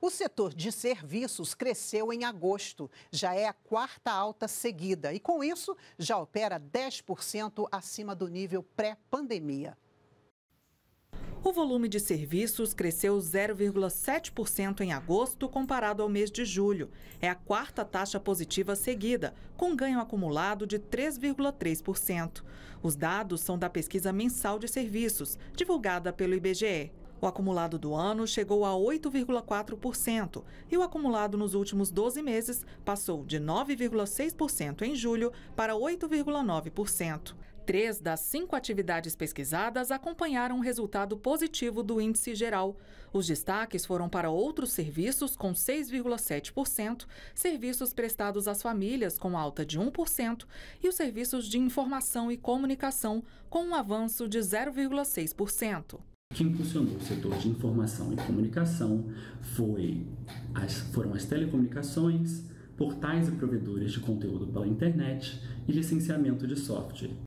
O setor de serviços cresceu em agosto, já é a quarta alta seguida e, com isso, já opera 10% acima do nível pré-pandemia. O volume de serviços cresceu 0,7% em agosto comparado ao mês de julho. É a quarta taxa positiva seguida, com ganho acumulado de 3,3%. Os dados são da pesquisa mensal de serviços, divulgada pelo IBGE. O acumulado do ano chegou a 8,4% e o acumulado nos últimos 12 meses passou de 9,6% em julho para 8,9%. Três das cinco atividades pesquisadas acompanharam um resultado positivo do índice geral. Os destaques foram para outros serviços, com 6,7%, serviços prestados às famílias, com alta de 1%, e os serviços de informação e comunicação, com um avanço de 0,6% que impulsionou o setor de informação e comunicação foi as, foram as telecomunicações, portais e provedores de conteúdo pela internet e licenciamento de software.